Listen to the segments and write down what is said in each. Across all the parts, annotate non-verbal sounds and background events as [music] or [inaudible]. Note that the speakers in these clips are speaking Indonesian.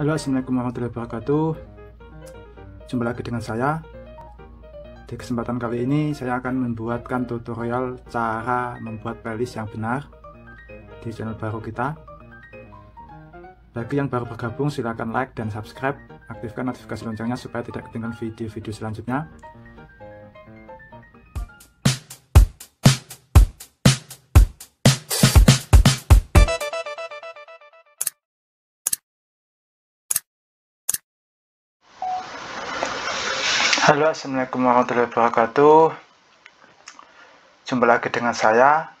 Halo assalamualaikum warahmatullahi wabarakatuh Jumpa lagi dengan saya Di kesempatan kali ini saya akan membuatkan tutorial cara membuat playlist yang benar Di channel baru kita Bagi yang baru bergabung silahkan like dan subscribe Aktifkan notifikasi loncengnya supaya tidak ketinggalan video-video selanjutnya Halo assalamualaikum warahmatullahi wabarakatuh Jumpa lagi dengan saya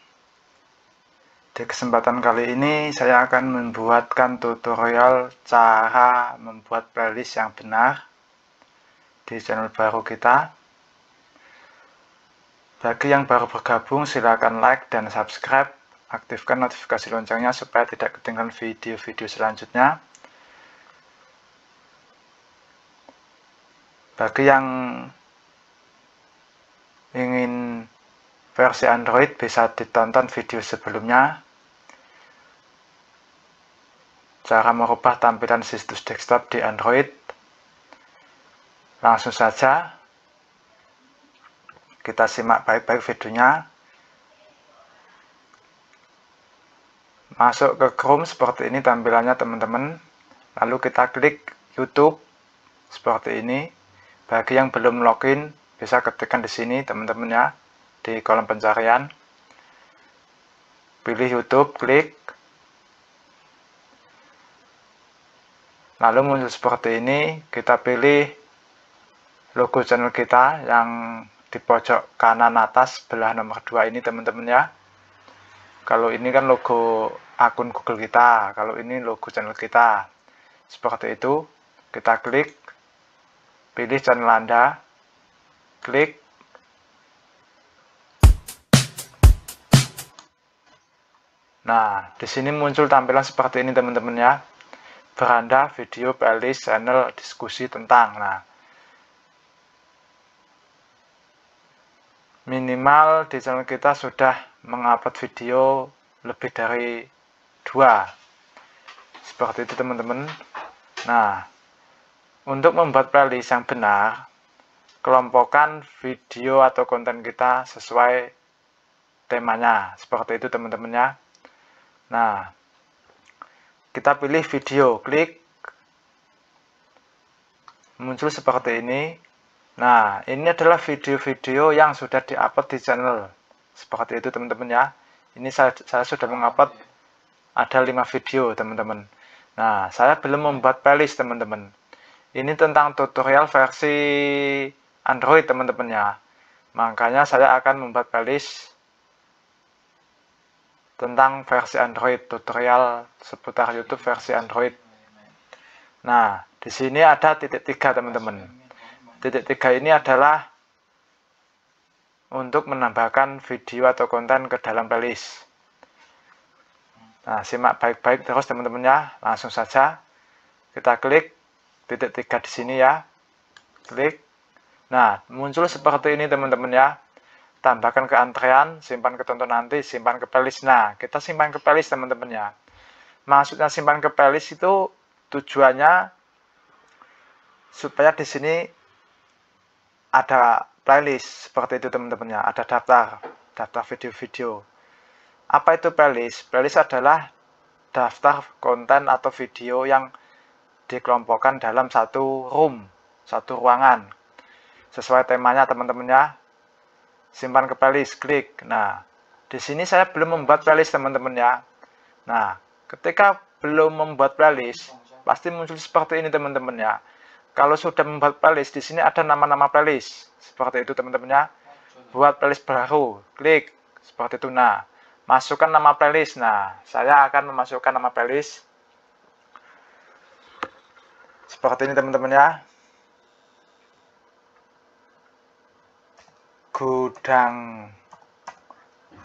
Di kesempatan kali ini saya akan membuatkan tutorial cara membuat playlist yang benar Di channel baru kita Bagi yang baru bergabung silahkan like dan subscribe Aktifkan notifikasi loncengnya supaya tidak ketinggalan video-video selanjutnya Bagi yang ingin versi Android bisa ditonton video sebelumnya. Cara merubah tampilan situs desktop di Android. Langsung saja kita simak baik-baik videonya. Masuk ke Chrome seperti ini tampilannya teman-teman. Lalu kita klik YouTube seperti ini. Bagi yang belum login, bisa ketikkan di sini teman-teman ya, di kolom pencarian. Pilih YouTube, klik. Lalu muncul seperti ini, kita pilih logo channel kita yang di pojok kanan atas belah nomor 2 ini teman-teman ya. Kalau ini kan logo akun Google kita, kalau ini logo channel kita. Seperti itu, kita klik Pilih channel Anda, klik Nah, di sini muncul tampilan seperti ini teman-teman ya. Beranda video playlist channel diskusi tentang. Nah, minimal di channel kita sudah mengupload video lebih dari dua. Seperti itu teman-teman. Nah, untuk membuat playlist yang benar, kelompokkan video atau konten kita sesuai temanya. Seperti itu teman-teman ya. Nah, kita pilih video, klik. Muncul seperti ini. Nah, ini adalah video-video yang sudah diupload di channel. Seperti itu teman-teman ya. Ini saya, saya sudah mengupload ada 5 video teman-teman. Nah, saya belum membuat playlist teman-teman. Ini tentang tutorial versi Android teman-teman ya. Makanya saya akan membuat playlist tentang versi Android, tutorial seputar YouTube versi Android. Nah, di sini ada titik tiga teman-teman. Titik tiga ini adalah untuk menambahkan video atau konten ke dalam playlist. Nah, simak baik-baik terus teman-teman ya. Langsung saja kita klik titik tiga di sini ya. Klik. Nah, muncul seperti ini teman-teman ya. Tambahkan ke antrean, simpan ke tonton nanti, simpan ke playlist. Nah, kita simpan ke playlist teman-teman ya. Maksudnya simpan ke playlist itu tujuannya supaya di sini ada playlist seperti itu teman-teman ya. Ada daftar, daftar video-video. Apa itu playlist? Playlist adalah daftar konten atau video yang dikelompokkan dalam satu room, satu ruangan. Sesuai temanya teman-teman ya. Simpan ke playlist, klik. Nah, di sini saya belum membuat playlist teman-teman ya. Nah, ketika belum membuat playlist, pasti muncul seperti ini teman-teman ya. Kalau sudah membuat playlist, di sini ada nama-nama playlist. Seperti itu teman-teman ya. Buat playlist baru, klik. Seperti itu. Nah, masukkan nama playlist. Nah, saya akan memasukkan nama playlist seperti ini teman-teman ya gudang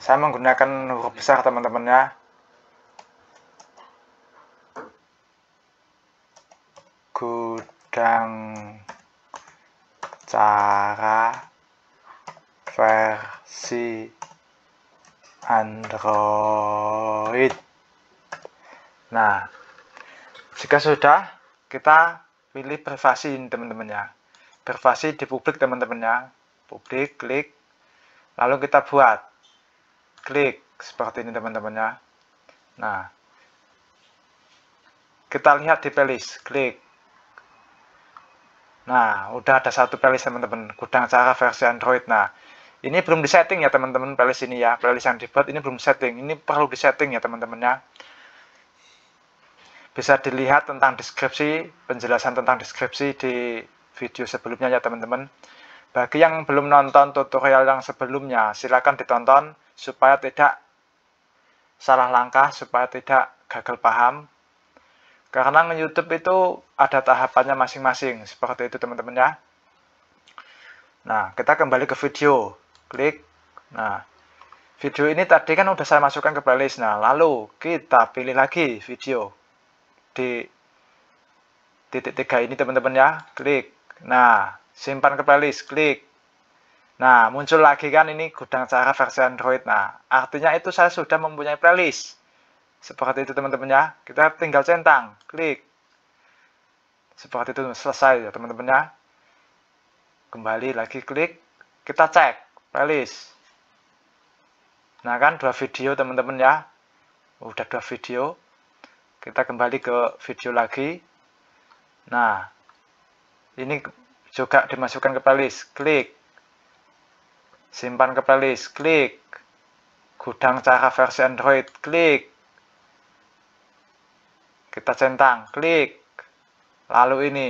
saya menggunakan huruf besar teman-teman ya gudang cara versi Android nah jika sudah kita pilih privasi ini teman-teman ya privasi di publik teman-teman ya publik klik lalu kita buat klik seperti ini teman-teman ya nah kita lihat di playlist klik nah udah ada satu playlist teman-teman gudang cara versi Android nah ini belum di setting ya teman-teman playlist ini ya playlist yang dibuat ini belum setting ini perlu di setting ya teman-teman ya bisa dilihat tentang deskripsi, penjelasan tentang deskripsi di video sebelumnya ya teman-teman. Bagi yang belum nonton tutorial yang sebelumnya, silakan ditonton supaya tidak salah langkah, supaya tidak gagal paham. Karena YouTube itu ada tahapannya masing-masing, seperti itu teman-teman ya. Nah, kita kembali ke video. Klik. Nah, video ini tadi kan udah saya masukkan ke playlist. Nah, lalu kita pilih lagi video di titik tiga ini teman-teman ya klik nah simpan ke playlist klik nah muncul lagi kan ini gudang cara versi Android nah artinya itu saya sudah mempunyai playlist seperti itu teman-teman ya kita tinggal centang klik seperti itu selesai ya teman-teman ya kembali lagi klik kita cek playlist nah kan dua video teman-teman ya udah dua video kita kembali ke video lagi. Nah, ini juga dimasukkan ke playlist. Klik. Simpan ke playlist. Klik. Gudang cara versi Android. Klik. Kita centang. Klik. Lalu ini.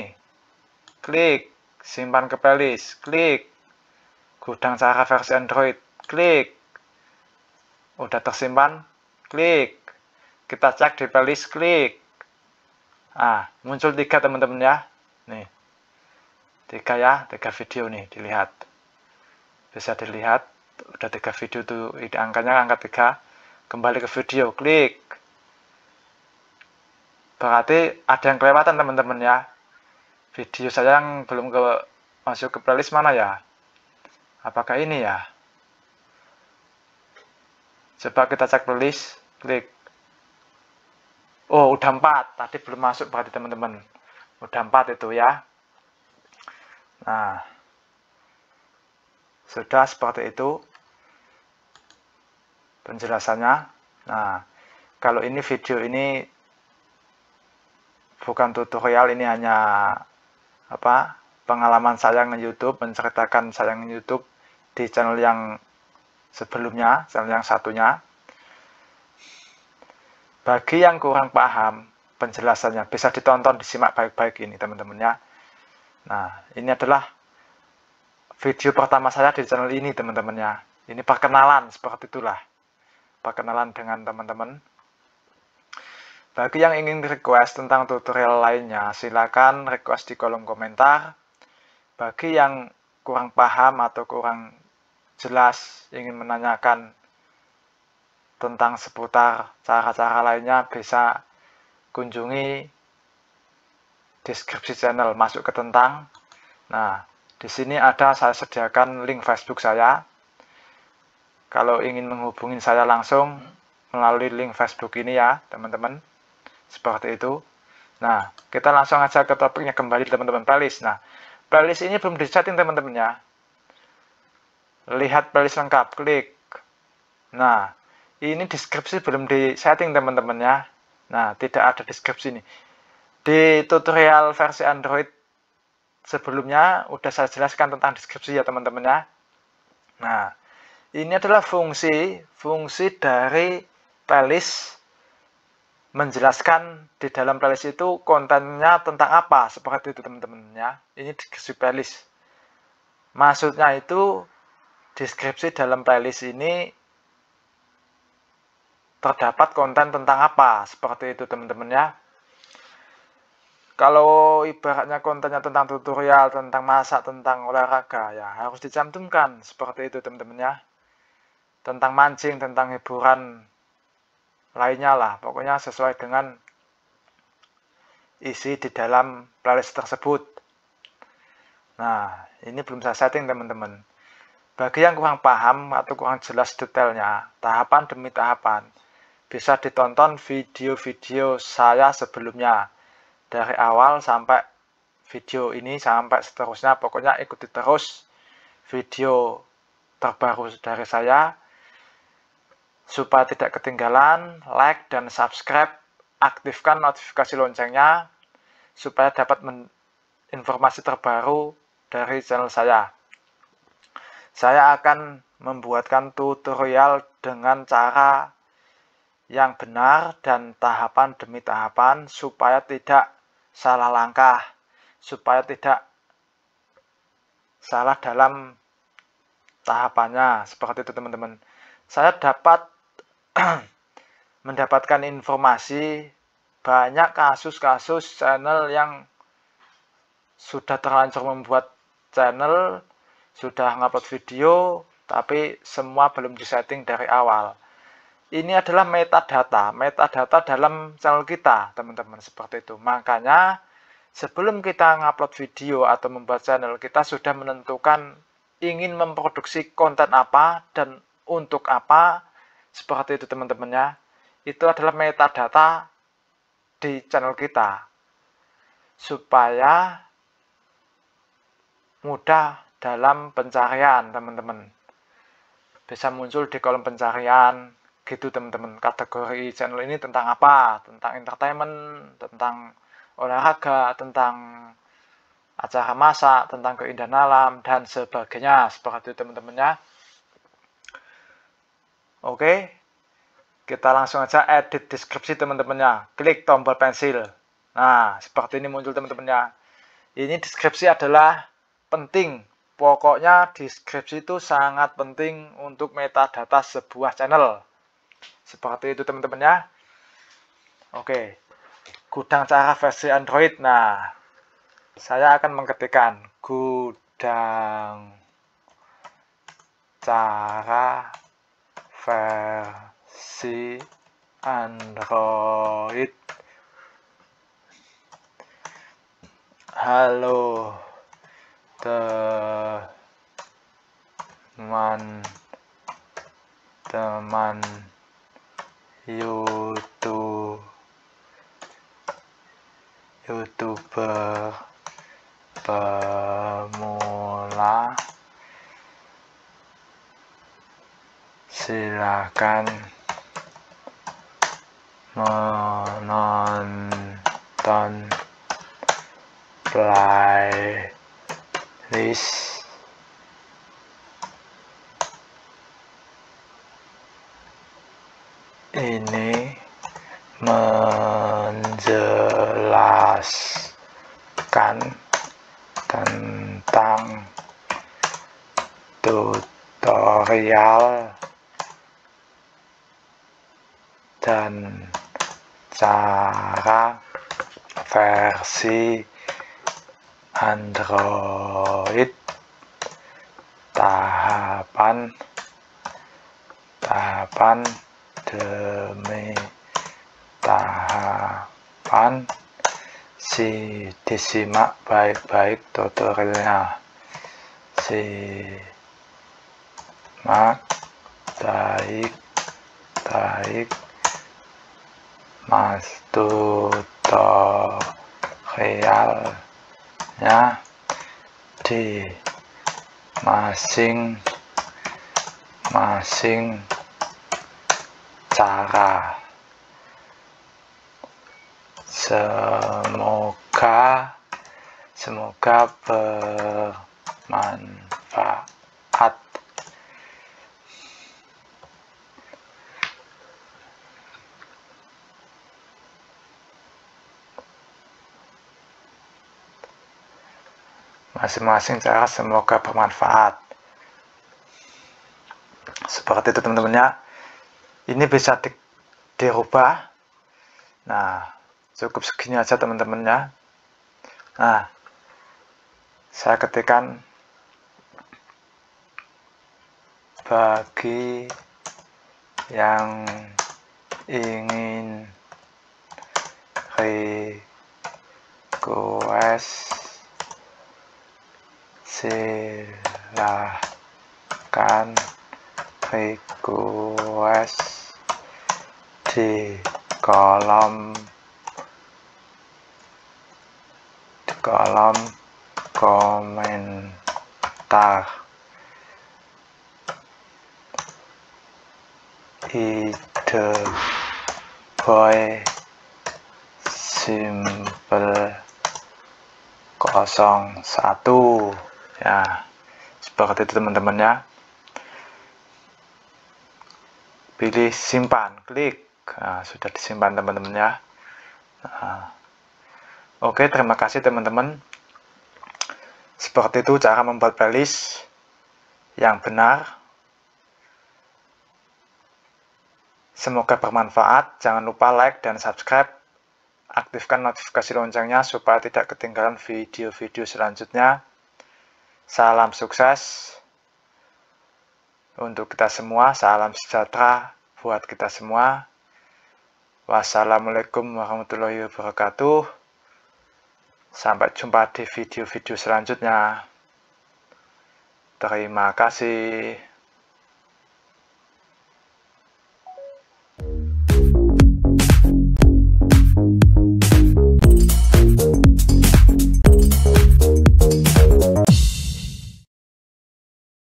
Klik. Simpan ke playlist. Klik. Gudang cara versi Android. Klik. Udah tersimpan. Klik. Kita cek di playlist klik. Ah, muncul tiga teman-teman ya. Nih. Tiga ya, tiga video nih dilihat. Bisa dilihat, udah tiga video tuh, angkanya angka tiga. Kembali ke video, klik. Berarti ada yang kelewatan teman-teman ya. Video saya yang belum ke masuk ke playlist mana ya? Apakah ini ya? Coba kita cek playlist, klik. Oh, udah empat. Tadi belum masuk berarti teman-teman. Udah empat itu ya. Nah, sudah seperti itu penjelasannya. Nah, kalau ini video ini bukan tutorial, ini hanya apa pengalaman saya nge YouTube, menceritakan saya nge YouTube di channel yang sebelumnya, channel yang satunya. Bagi yang kurang paham penjelasannya, bisa ditonton, disimak baik-baik ini teman-teman ya. Nah, ini adalah video pertama saya di channel ini teman-teman ya. Ini perkenalan, seperti itulah. Perkenalan dengan teman-teman. Bagi yang ingin request tentang tutorial lainnya, silakan request di kolom komentar. Bagi yang kurang paham atau kurang jelas ingin menanyakan tentang seputar cara-cara lainnya bisa kunjungi deskripsi channel masuk ke tentang. Nah, di sini ada saya sediakan link Facebook saya. Kalau ingin menghubungi saya langsung melalui link Facebook ini ya, teman-teman. Seperti itu. Nah, kita langsung aja ke topiknya kembali teman-teman playlist. Nah, playlist ini belum disetting teman-teman ya. Lihat playlist lengkap, klik. Nah, ini deskripsi belum di setting teman-teman ya nah tidak ada deskripsi ini di tutorial versi Android sebelumnya udah saya jelaskan tentang deskripsi ya teman-teman ya nah ini adalah fungsi fungsi dari playlist menjelaskan di dalam playlist itu kontennya tentang apa seperti itu teman-teman ya ini deskripsi playlist maksudnya itu deskripsi dalam playlist ini terdapat konten tentang apa seperti itu teman-teman ya kalau ibaratnya kontennya tentang tutorial tentang masak tentang olahraga ya harus dicantumkan seperti itu teman-teman ya tentang mancing tentang hiburan lainnya lah pokoknya sesuai dengan isi di dalam playlist tersebut nah ini belum saya setting teman-teman bagi yang kurang paham atau kurang jelas detailnya tahapan demi tahapan bisa ditonton video-video saya sebelumnya dari awal sampai video ini sampai seterusnya pokoknya ikuti terus video terbaru dari saya supaya tidak ketinggalan like dan subscribe aktifkan notifikasi loncengnya supaya dapat informasi terbaru dari channel saya saya akan membuatkan tutorial dengan cara yang benar dan tahapan demi tahapan supaya tidak salah langkah, supaya tidak salah dalam tahapannya. Seperti itu teman-teman. Saya dapat [clears throat] mendapatkan informasi banyak kasus-kasus channel yang sudah terlanjur membuat channel, sudah ngupload video, tapi semua belum disetting dari awal ini adalah metadata, metadata dalam channel kita, teman-teman, seperti itu. Makanya, sebelum kita ngupload video atau membuat channel, kita sudah menentukan ingin memproduksi konten apa dan untuk apa, seperti itu teman-teman ya. Itu adalah metadata di channel kita, supaya mudah dalam pencarian, teman-teman. Bisa muncul di kolom pencarian, gitu teman-teman kategori channel ini tentang apa tentang entertainment tentang olahraga tentang acara masak tentang keindahan alam dan sebagainya seperti itu teman-temannya oke kita langsung aja edit deskripsi teman-temannya klik tombol pensil nah seperti ini muncul teman-temannya ini deskripsi adalah penting pokoknya deskripsi itu sangat penting untuk metadata sebuah channel seperti itu teman-teman ya. Oke. Gudang cara versi Android. Nah, saya akan mengetikkan gudang cara versi Android. Halo teman teman YouTube youtuber pemula silakan menonton playlist ini menjelaskan tentang tutorial dan cara versi Android tahapan tahapan demi tahapan si disimak baik-baik tutorialnya si mak baik-baik mas tutorialnya di masing-masing cara. Semoga semoga bermanfaat. Masing-masing cara semoga bermanfaat. Seperti itu teman temannya ini bisa di, dirubah nah cukup segini aja teman-teman ya nah saya ketikkan bagi yang ingin request silahkan request di kolom di kolom komentar ide boy simple kosong satu ya seperti itu teman-teman ya pilih simpan klik nah, sudah disimpan teman-teman ya nah. oke terima kasih teman-teman seperti itu cara membuat playlist yang benar semoga bermanfaat jangan lupa like dan subscribe aktifkan notifikasi loncengnya supaya tidak ketinggalan video-video selanjutnya. Salam sukses untuk kita semua. Salam sejahtera buat kita semua. Wassalamualaikum warahmatullahi wabarakatuh. Sampai jumpa di video-video selanjutnya. Terima kasih.